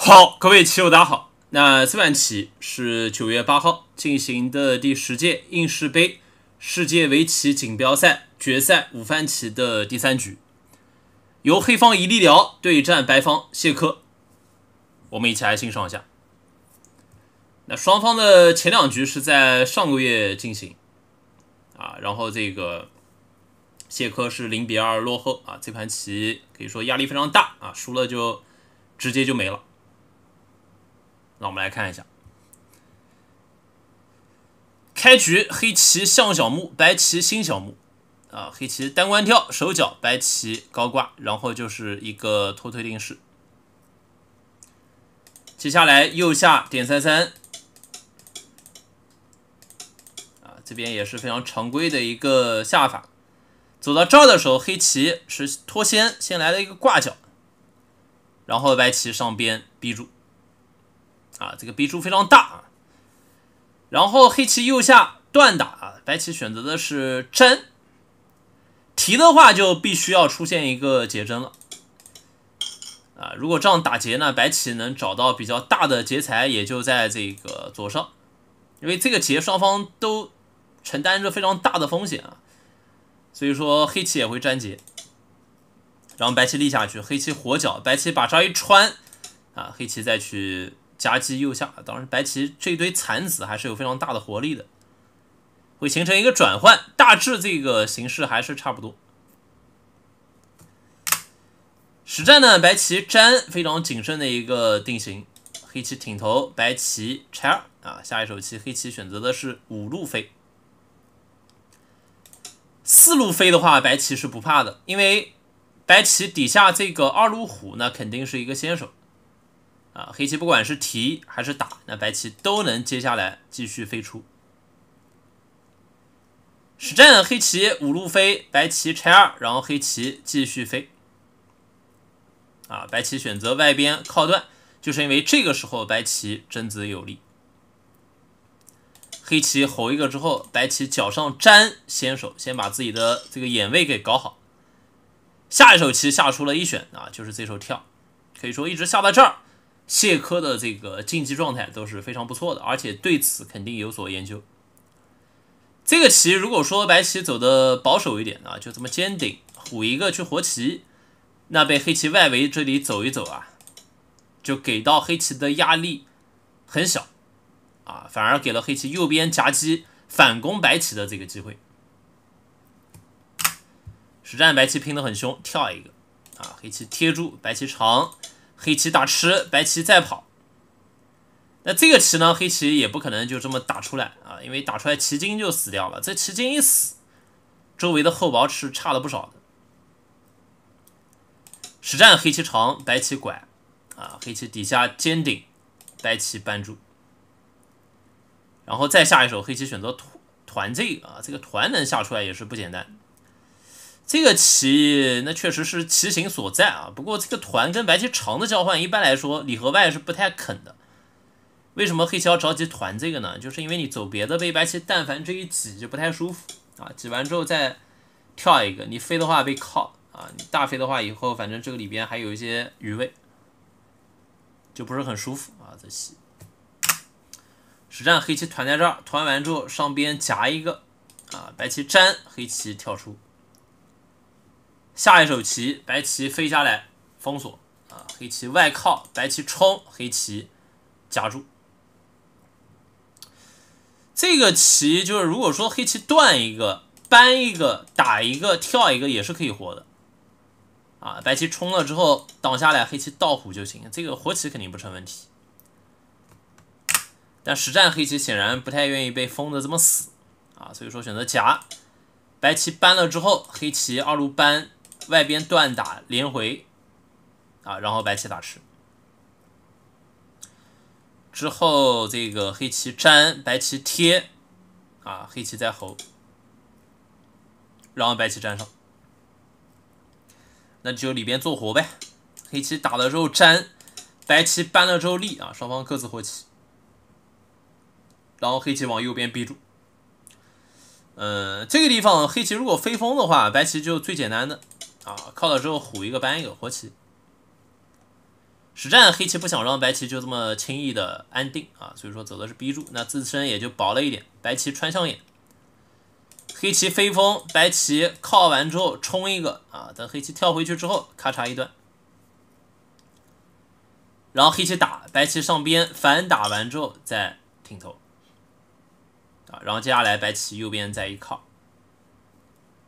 好，各位棋友，大家好。那这盘棋是九月八号进行的第十届应氏杯世界围棋锦标赛决赛五番棋的第三局，由黑方一力辽对战白方谢科。我们一起来欣赏一下。那双方的前两局是在上个月进行，啊，然后这个谢科是零比二落后啊，这盘棋可以说压力非常大啊，输了就直接就没了。让我们来看一下，开局黑棋象小目，白棋星小目，啊，黑棋单官跳手角，白棋高挂，然后就是一个拖退定式。接下来右下点三三，啊，这边也是非常常规的一个下法。走到这儿的时候，黑棋是拖先，先来了一个挂角，然后白棋上边逼住。啊，这个逼出非常大啊！然后黑棋右下断打，啊，白棋选择的是粘。提的话就必须要出现一个劫针了。啊，如果这样打劫呢，白棋能找到比较大的劫材也就在这个左上，因为这个劫双方都承担着非常大的风险啊，所以说黑棋也会粘劫。然后白棋立下去，黑棋活角，白棋把这一穿，啊，黑棋再去。夹击右下，当然白棋这堆残子还是有非常大的活力的，会形成一个转换，大致这个形式还是差不多。实战呢，白棋粘非常谨慎的一个定型，黑棋挺头，白棋拆二啊，下一手棋黑棋选择的是五路飞，四路飞的话白棋是不怕的，因为白棋底下这个二路虎那肯定是一个先手。啊，黑棋不管是提还是打，那白棋都能接下来继续飞出。实战黑棋五路飞，白棋拆二，然后黑棋继续飞。啊，白棋选择外边靠断，就是因为这个时候白棋真子有力。黑棋吼一个之后，白棋脚上粘先手，先把自己的这个眼位给搞好。下一手棋下出了一选啊，就是这手跳，可以说一直下到这儿。谢科的这个竞技状态都是非常不错的，而且对此肯定有所研究。这个棋如果说白棋走的保守一点啊，就这么尖顶虎一个去活棋，那被黑棋外围这里走一走啊，就给到黑棋的压力很小啊，反而给了黑棋右边夹击反攻白棋的这个机会。实战白棋拼得很凶，跳一个啊，黑棋贴住，白棋长。黑棋打吃，白棋再跑。那这个棋呢？黑棋也不可能就这么打出来啊，因为打出来，棋筋就死掉了。这棋筋一死，周围的厚薄是差了不少的。实战黑棋长，白棋拐啊，黑棋底下尖顶，白棋扳住。然后再下一手，黑棋选择团团个啊，这个团能下出来也是不简单。这个棋那确实是棋形所在啊，不过这个团跟白棋长的交换一般来说里和外是不太肯的。为什么黑棋要着急团这个呢？就是因为你走别的被白棋，但凡这一挤就不太舒服啊。挤完之后再跳一个，你飞的话被靠啊，你大飞的话以后反正这个里边还有一些余位，就不是很舒服啊。这棋实战黑棋团在这儿，团完之后上边夹一个啊，白棋粘，黑棋跳出。下一手棋，白棋飞下来封锁啊，黑棋外靠，白棋冲，黑棋夹住。这个棋就是，如果说黑棋断一个、搬一个、打一个、跳一个，也是可以活的啊。白棋冲了之后挡下来，黑棋倒虎就行，这个活棋肯定不成问题。但实战黑棋显然不太愿意被封的这么死啊，所以说选择夹。白棋搬了之后，黑棋二路搬。外边断打连回，啊，然后白棋打吃，之后这个黑棋粘，白棋贴，啊，黑棋在后，然后白棋粘上，那就里边做活呗。黑棋打了之后粘，白棋搬了之后立啊，双方各自活棋，然后黑棋往右边逼住。嗯，这个地方黑棋如果飞风的话，白棋就最简单的。啊，靠了之后虎一个扳一个活棋。实战黑棋不想让白棋就这么轻易的安定啊，所以说走的是 B 柱，那自身也就薄了一点。白棋穿象眼，黑棋飞风，白棋靠完之后冲一个啊，等黑棋跳回去之后咔嚓一断，然后黑棋打白棋上边反打完之后再挺头啊，然后接下来白棋右边再一靠，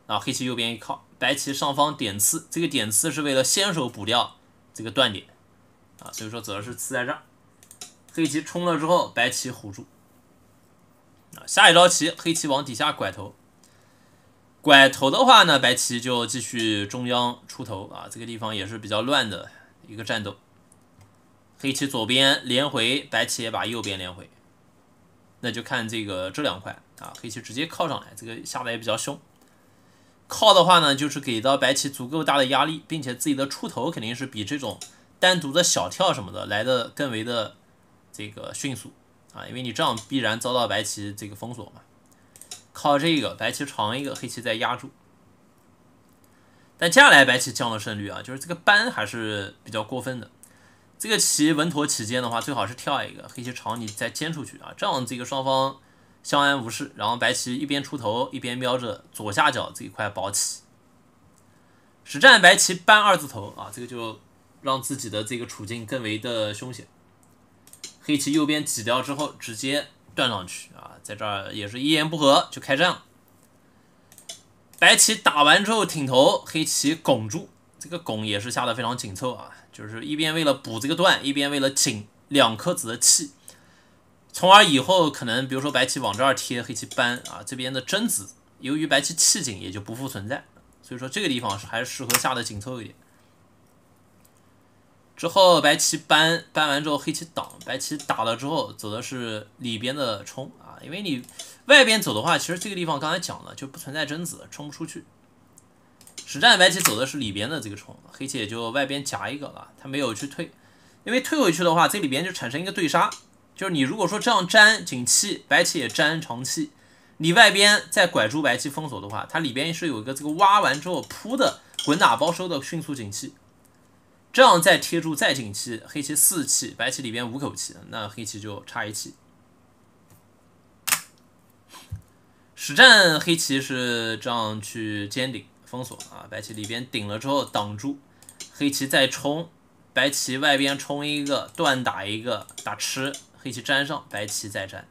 啊，黑棋右边一靠。白棋上方点刺，这个点刺是为了先手补掉这个断点啊，所以说主要是刺在这儿。黑棋冲了之后，白棋虎住啊。下一招棋，黑棋往底下拐头，拐头的话呢，白棋就继续中央出头啊。这个地方也是比较乱的一个战斗。黑棋左边连回，白棋也把右边连回，那就看这个这两块啊，黑棋直接靠上来，这个下的也比较凶。靠的话呢，就是给到白棋足够大的压力，并且自己的出头肯定是比这种单独的小跳什么的来的更为的这个迅速啊，因为你这样必然遭到白棋这个封锁嘛。靠这个白棋长一个，黑棋再压住。但接下来白棋降了胜率啊，就是这个扳还是比较过分的。这个棋稳妥起见的话，最好是跳一个黑棋长，你再尖出去啊，这样这个双方。相安无事，然后白棋一边出头一边瞄着左下角这一块宝气，实战白棋扳二字头啊，这个就让自己的这个处境更为的凶险。黑棋右边挤掉之后直接断上去啊，在这儿也是一言不合就开战了。白棋打完之后挺头，黑棋拱住，这个拱也是下的非常紧凑啊，就是一边为了补这个断，一边为了紧两颗子的气。从而以后可能，比如说白棋往这儿贴，黑棋搬啊，这边的真子由于白棋气井也就不复存在，所以说这个地方还是适合下的紧凑一点。之后白棋搬搬完之后，黑棋挡，白棋打了之后走的是里边的冲啊，因为你外边走的话，其实这个地方刚才讲了就不存在真子，冲不出去。实战白棋走的是里边的这个冲，黑棋也就外边夹一个了，他没有去退，因为退回去的话，这里边就产生一个对杀。就是你如果说这样粘紧气，白棋也粘长气，你外边再拐住白棋封锁的话，它里边是有一个这个挖完之后铺的滚打包收的迅速紧气，这样再贴住再景气，黑棋四气，白棋里边五口气，那黑棋就差一气。实战黑棋是这样去尖顶封锁啊，白棋里边顶了之后挡住，黑棋再冲，白棋外边冲一个断打一个打吃。黑棋粘上，白棋再粘。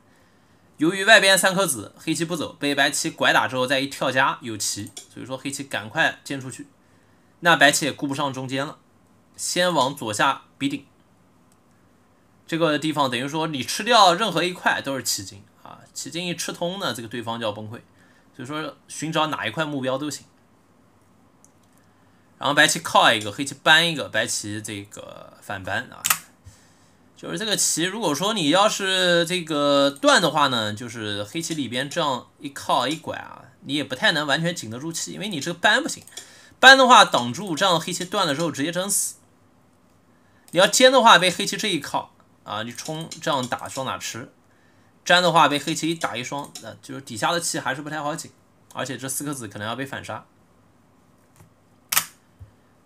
由于外边三颗子，黑棋不走，被白棋拐打之后再一跳夹有棋，所以说黑棋赶快尖出去。那白棋也顾不上中间了，先往左下逼顶。这个地方等于说你吃掉任何一块都是起筋啊，起筋一吃通呢，这个对方就要崩溃。所以说寻找哪一块目标都行。然后白棋靠一个，黑棋搬一个，白棋这个反搬啊。就是这个棋，如果说你要是这个断的话呢，就是黑棋里边这样一靠一拐啊，你也不太能完全紧得住气，因为你这个搬不行，搬的话挡住这样黑棋断了之后直接整死。你要尖的话，被黑棋这一靠啊，你冲这样打双打吃，粘的话被黑棋一打一双，那就是底下的气还是不太好紧，而且这四颗子可能要被反杀。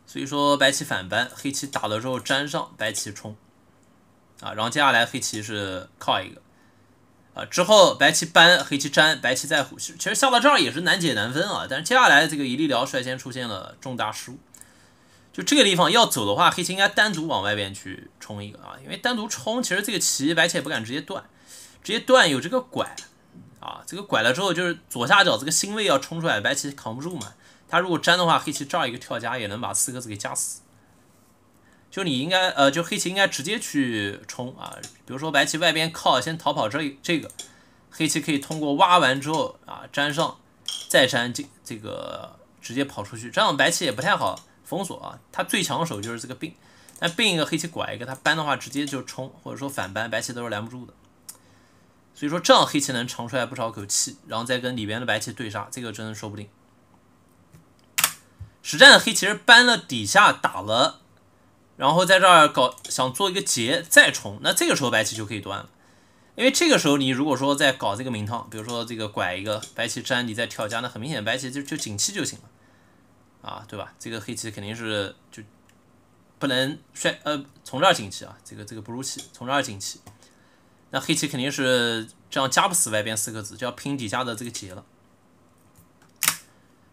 所以说白棋反搬，黑棋打的时候粘上，白棋冲。啊，然后接下来黑棋是靠一个，啊，之后白棋搬，黑棋粘，白棋再虎，其实下到这儿也是难解难分啊。但是接下来这个一力辽率先出现了重大失误，就这个地方要走的话，黑棋应该单独往外边去冲一个啊，因为单独冲，其实这个棋白棋也不敢直接断，直接断有这个拐啊，这个拐了之后就是左下角这个星位要冲出来，白棋扛不住嘛。他如果粘的话，黑棋这儿一个跳夹也能把四个子给夹死。就你应该，呃，就黑棋应该直接去冲啊，比如说白棋外边靠先逃跑这这个，黑棋可以通过挖完之后啊粘上，再粘进这个直接跑出去，这样白棋也不太好封锁啊，它最强手就是这个并，但并一个黑棋拐一个，它搬的话直接就冲，或者说反搬白棋都是拦不住的，所以说这样黑棋能长出来不少口气，然后再跟里边的白棋对杀，这个真的说不定。实战黑棋是搬了底下打了。然后在这儿搞，想做一个劫再冲，那这个时候白棋就可以断了，因为这个时候你如果说在搞这个名堂，比如说这个拐一个白棋粘，你再跳家，那很明显白棋就就紧气就行了，啊，对吧？这个黑棋肯定是就不能摔呃从这儿紧气啊，这个这个不如气，从这儿紧气，那黑棋肯定是这样夹不死外边四个子，就要拼底下的这个劫了，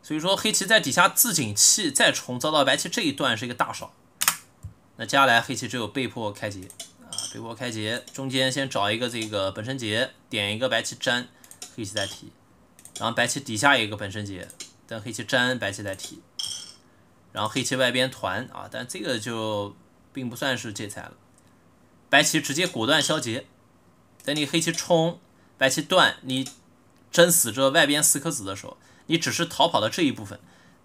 所以说黑棋在底下自紧气再冲遭到白棋这一段是一个大爽。那接下来黑棋只有被迫开劫啊，被迫开劫，中间先找一个这个本身劫，点一个白棋粘，黑棋再提，然后白棋底下一个本身劫，等黑棋粘，白棋再提，然后黑棋外边团啊，但这个就并不算是劫财了。白棋直接果断消劫，等你黑棋冲，白棋断，你真死这外边四颗子的时候，你只是逃跑的这一部分。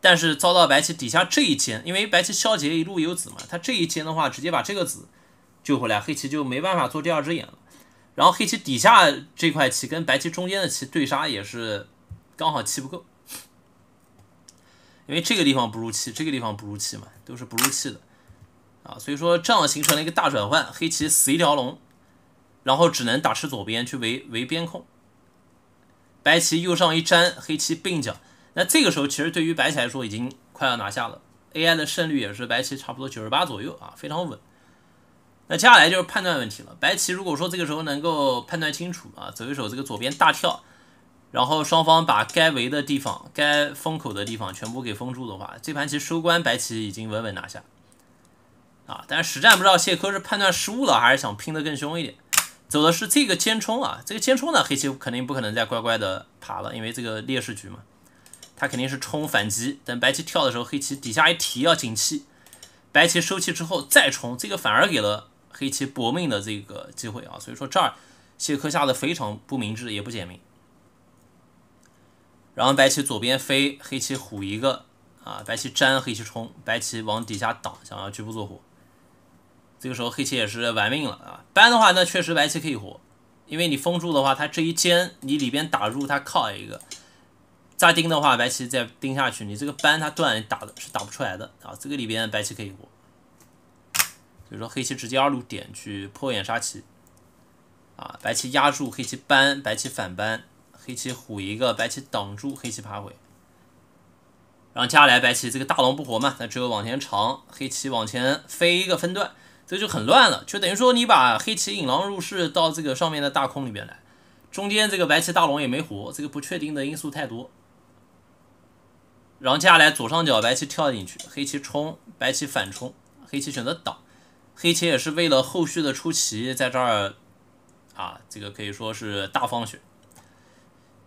但是遭到白棋底下这一间，因为白棋消劫一路有子嘛，他这一间的话直接把这个子救回来，黑棋就没办法做第二只眼了。然后黑棋底下这块棋跟白棋中间的棋对杀也是刚好气不够，因为这个地方不入气，这个地方不入气嘛，都是不入气的啊。所以说这样形成了一个大转换，黑棋死一条龙，然后只能打吃左边去围围边控，白棋右上一粘，黑棋并角。那这个时候，其实对于白棋来说已经快要拿下了，AI 的胜率也是白棋差不多九十八左右啊，非常稳。那接下来就是判断问题了，白棋如果说这个时候能够判断清楚啊，走一手这个左边大跳，然后双方把该围的地方、该封口的地方全部给封住的话，这盘棋收官白棋已经稳稳拿下啊。但是实战不知道谢科是判断失误了，还是想拼得更凶一点，走的是这个尖冲啊。这个尖冲呢，黑棋肯定不可能再乖乖的爬了，因为这个劣势局嘛。他肯定是冲反击，等白棋跳的时候，黑棋底下一提要紧气，白棋收气之后再冲，这个反而给了黑棋搏命的这个机会啊，所以说这儿谢科下的非常不明智也不简明。然后白棋左边飞，黑棋虎一个啊，白棋粘，黑棋冲，白棋往底下挡，想要局部做活。这个时候黑棋也是玩命了啊，搬的话那确实白棋可以活，因为你封住的话，它这一尖你里边打入它靠一个。再盯的话，白棋再盯下去，你这个扳它断打的是打不出来的啊！这个里边白棋可以活，所以说黑棋直接二路点去破眼杀棋啊！白棋压住黑棋扳，白棋反扳，黑棋虎一个，白棋挡住黑棋爬回，然后接下来白棋这个大龙不活嘛，那只有往前长，黑棋往前飞一个分段，这就很乱了，就等于说你把黑棋引狼入室到这个上面的大空里边来，中间这个白棋大龙也没活，这个不确定的因素太多。然后接下来左上角白棋跳进去，黑棋冲，白棋反冲，黑棋选择挡，黑棋也是为了后续的出棋，在这儿啊，这个可以说是大放血。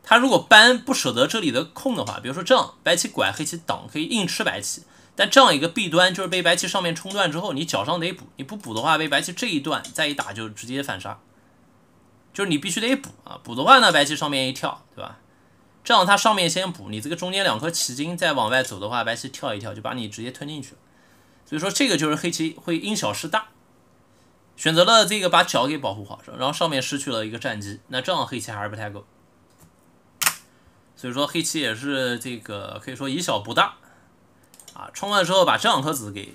他如果搬不舍得这里的空的话，比如说这样，白棋拐，黑棋挡，可以硬吃白棋。但这样一个弊端就是被白棋上面冲断之后，你脚上得补，你不补的话，被白棋这一段再一打就直接反杀，就是你必须得补啊，补的话呢，白棋上面一跳，对吧？这样，它上面先补你这个中间两颗棋筋，再往外走的话，白棋跳一跳就把你直接吞进去了。所以说，这个就是黑棋会因小失大，选择了这个把角给保护好，然后上面失去了一个战机。那这样黑棋还是不太够。所以说，黑棋也是这个可以说以小博大啊，冲完之后把这两颗子给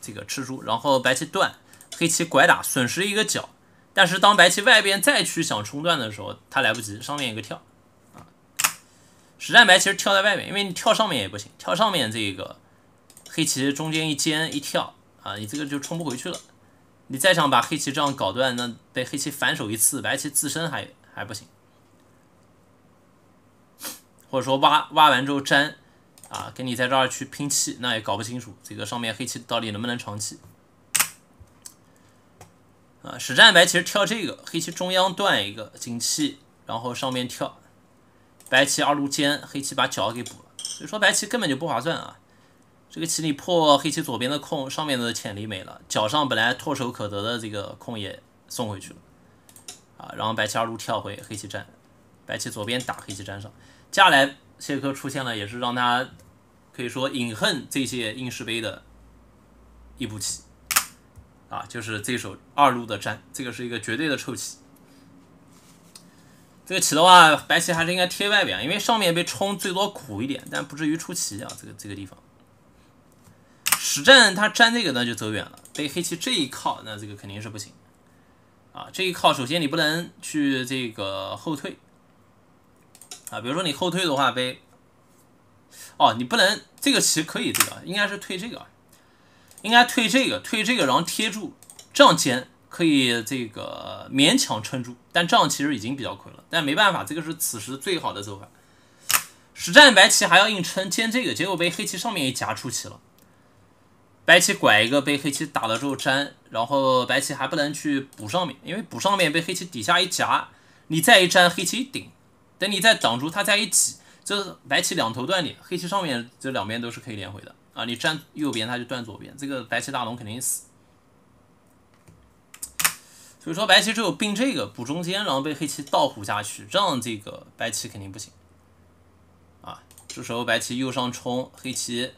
这个吃住，然后白棋断，黑棋拐打损失一个角。但是当白棋外边再去想冲断的时候，它来不及，上面一个跳。实战白其实跳在外面，因为你跳上面也不行，跳上面这个黑棋中间一尖一跳啊，你这个就冲不回去了。你再想把黑棋这样搞断，那被黑棋反手一刺，白棋自身还还不行。或者说挖挖完之后粘啊，跟你在这儿去拼气，那也搞不清楚这个上面黑棋到底能不能长气啊。实战白其实跳这个黑棋中央断一个井气，然后上面跳。白棋二路尖，黑棋把角给补了，所以说白棋根本就不划算啊！这个棋你破黑棋左边的空，上面的潜力没了，角上本来唾手可得的这个空也送回去了，啊，然后白棋二路跳回黑棋站，白棋左边打黑棋站上，接下来谢科出现了，也是让他可以说饮恨这些应氏杯的一步棋，啊，就是这手二路的战，这个是一个绝对的臭棋。这个棋的话，白棋还是应该贴外边，因为上面被冲最多苦一点，但不至于出棋啊。这个这个地方，实战它粘这个那就走远了，被黑棋这一靠，那这个肯定是不行啊。这一靠，首先你不能去这个后退啊，比如说你后退的话被，哦，你不能这个棋可以这个，应该是退这个，应该退这个，退这个，然后贴住这样尖。可以这个勉强撑住，但仗其实已经比较亏了，但没办法，这个是此时最好的走法。实战白棋还要硬撑，粘这个，结果被黑棋上面一夹出棋了。白棋拐一个被黑棋打了之后粘，然后白棋还不能去补上面，因为补上面被黑棋底下一夹，你再一粘，黑棋一顶，等你再挡住它再一挤，就是白棋两头断点，黑棋上面这两边都是可以连回的啊！你粘右边，它就断左边，这个白棋大龙肯定死。所以说白棋只有并这个补中间，然后被黑棋倒虎下去，这样这个白棋肯定不行。啊，这时候白棋右上冲，黑棋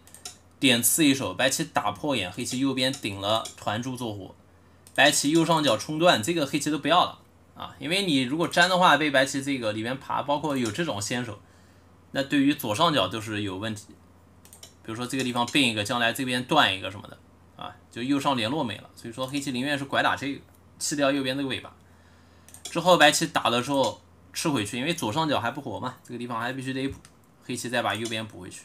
点刺一手，白棋打破眼，黑棋右边顶了团柱做虎，白棋右上角冲断，这个黑棋都不要了啊！因为你如果粘的话，被白棋这个里面爬，包括有这种先手，那对于左上角都是有问题。比如说这个地方并一个，将来这边断一个什么的啊，就右上联络没了。所以说黑棋宁愿是拐打这个。弃掉右边这个尾巴，之后白棋打的时候吃回去，因为左上角还不活嘛，这个地方还必须得补，黑棋再把右边补回去，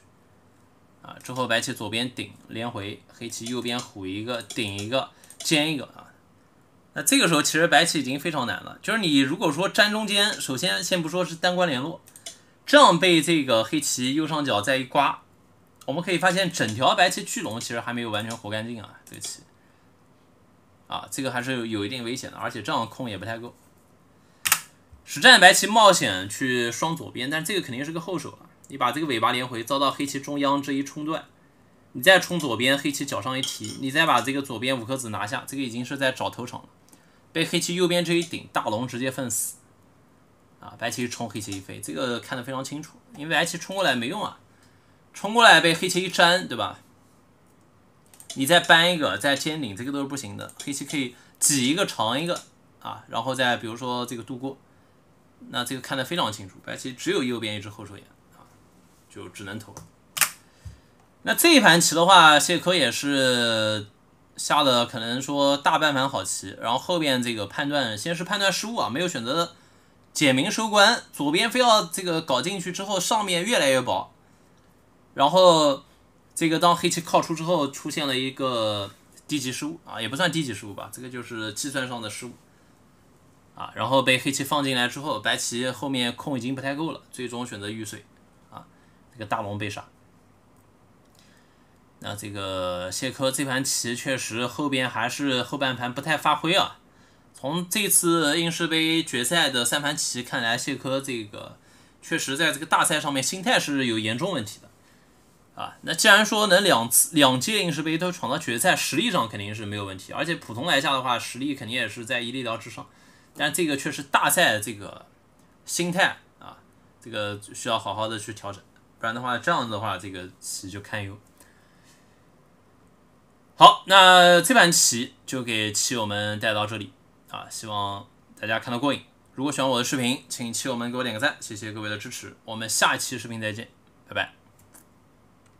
啊，之后白棋左边顶连回，黑棋右边虎一个顶一个尖一个啊，那这个时候其实白棋已经非常难了，就是你如果说粘中间，首先先不说是单关联络，这样被这个黑棋右上角再一刮，我们可以发现整条白棋巨龙其实还没有完全活干净啊，这个棋。啊，这个还是有一定危险的，而且这样空也不太够。实战白棋冒险去双左边，但这个肯定是个后手了。你把这个尾巴连回，遭到黑棋中央这一冲断，你再冲左边，黑棋脚上一提，你再把这个左边五颗子拿下，这个已经是在找头场了。被黑棋右边这一顶大龙直接分死。啊，白棋冲黑棋一飞，这个看得非常清楚，因为白棋冲过来没用啊，冲过来被黑棋一粘，对吧？你再扳一个，再尖顶这个都是不行的。黑棋可以挤一个长一个啊，然后再比如说这个度过，那这个看得非常清楚。白棋只有右边一只后手眼啊，就只能投。那这一盘棋的话，谢科也是下的可能说大半盘好棋，然后后边这个判断先是判断失误啊，没有选择简明收官，左边非要这个搞进去之后，上面越来越薄，然后。这个当黑棋靠出之后，出现了一个低级失误啊，也不算低级失误吧，这个就是计算上的失误啊。然后被黑棋放进来之后，白棋后面空已经不太够了，最终选择遇水，啊，这个大龙被杀。那这个谢科这盘棋确实后边还是后半盘不太发挥啊。从这次应试杯决赛的三盘棋看来，谢科这个确实在这个大赛上面心态是有严重问题的。啊，那既然说能两次两届应氏杯都闯到决赛，实力上肯定是没有问题，而且普通来下的话，实力肯定也是在一道之上，但这个却是大赛这个心态啊，这个需要好好的去调整，不然的话，这样子的话，这个棋就堪忧。好，那这盘棋就给棋友们带到这里啊，希望大家看到过瘾。如果喜欢我的视频，请棋友们给我点个赞，谢谢各位的支持。我们下一期视频再见，拜拜。